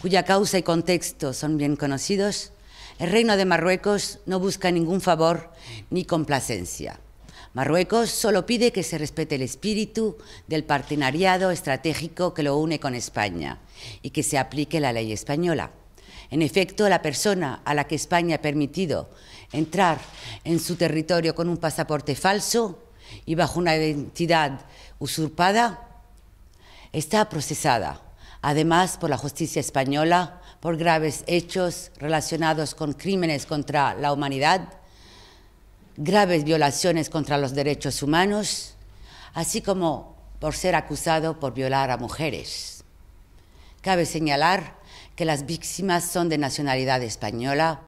cuya causa y contexto son bien conocidos, el Reino de Marruecos no busca ningún favor ni complacencia. Marruecos solo pide que se respete el espíritu del partenariado estratégico que lo une con España y que se aplique la ley española. En efecto, la persona a la que España ha permitido entrar en su territorio con un pasaporte falso y bajo una identidad usurpada está procesada además por la justicia española por graves hechos relacionados con crímenes contra la humanidad, graves violaciones contra los derechos humanos, así como por ser acusado por violar a mujeres. Cabe señalar que las víctimas son de nacionalidad española,